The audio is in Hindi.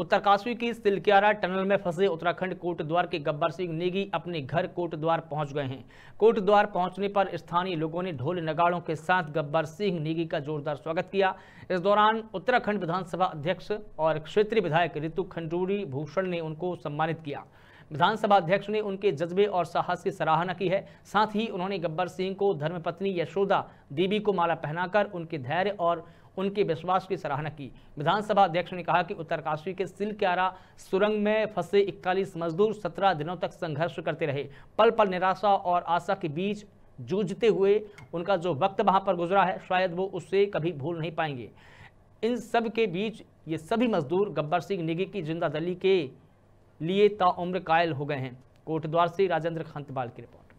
उत्तरकाशी की सिलकियारा टनल में फंसे उत्तराखंड कोटद्वार के गब्बर सिंह नेगी अपने घर कोटद्वार पहुंच गए हैं कोटद्वार पहुंचने पर स्थानीय लोगों ने ढोल नगाड़ों के साथ गब्बर सिंह नेगी का जोरदार स्वागत किया इस दौरान उत्तराखंड विधानसभा अध्यक्ष और क्षेत्रीय विधायक ऋतु खंडूरी भूषण ने उनको सम्मानित किया विधानसभा अध्यक्ष ने उनके जज्बे और साहस की सराहना की है साथ ही उन्होंने गब्बर सिंह को धर्मपत्नी यशोदा देवी को माला पहनाकर उनके धैर्य और उनके विश्वास की सराहना की विधानसभा अध्यक्ष ने कहा कि उत्तरकाशी के सिलक्यारा सुरंग में फंसे 41 मजदूर 17 दिनों तक संघर्ष करते रहे पल पल निराशा और आशा के बीच जूझते हुए उनका जो वक्त वहाँ पर गुजरा है शायद वो उससे कभी भूल नहीं पाएंगे इन सब के बीच ये सभी मजदूर गब्बर सिंह निगी की जिंदादली के लिए ताउम्र कायल हो गए हैं कोटद्वार से राजेंद्र खंतपाल की रिपोर्ट